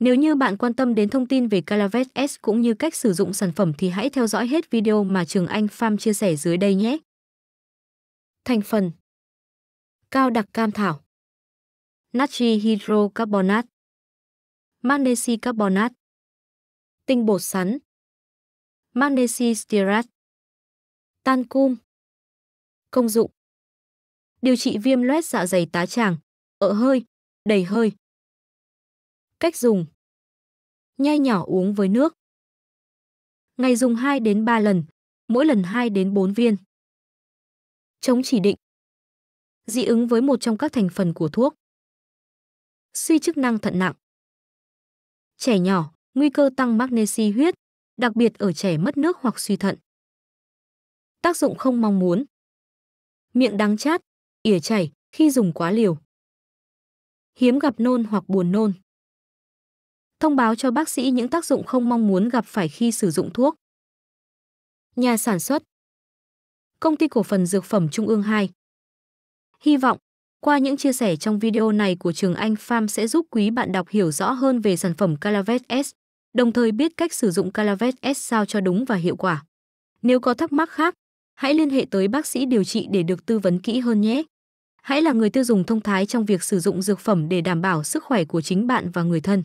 Nếu như bạn quan tâm đến thông tin về Calavet S cũng như cách sử dụng sản phẩm thì hãy theo dõi hết video mà Trường Anh Farm chia sẻ dưới đây nhé. Thành phần Cao đặc cam thảo Natri hydrocarbonat Magnesi carbonat Tinh bột sắn Magnesi stearat Tan cum Công dụng Điều trị viêm loét dạ dày tá tràng, ợ hơi, đầy hơi. Cách dùng nhai nhỏ uống với nước. Ngày dùng 2 đến 3 lần, mỗi lần 2 đến 4 viên. Chống chỉ định. Dị ứng với một trong các thành phần của thuốc. Suy chức năng thận nặng. Trẻ nhỏ, nguy cơ tăng magnesi huyết, đặc biệt ở trẻ mất nước hoặc suy thận. Tác dụng không mong muốn. Miệng đắng chát, ỉa chảy khi dùng quá liều. Hiếm gặp nôn hoặc buồn nôn thông báo cho bác sĩ những tác dụng không mong muốn gặp phải khi sử dụng thuốc. Nhà sản xuất Công ty cổ phần dược phẩm Trung ương 2 Hy vọng, qua những chia sẻ trong video này của Trường Anh Farm sẽ giúp quý bạn đọc hiểu rõ hơn về sản phẩm Calavet S, đồng thời biết cách sử dụng Calavet S sao cho đúng và hiệu quả. Nếu có thắc mắc khác, hãy liên hệ tới bác sĩ điều trị để được tư vấn kỹ hơn nhé. Hãy là người tiêu dùng thông thái trong việc sử dụng dược phẩm để đảm bảo sức khỏe của chính bạn và người thân.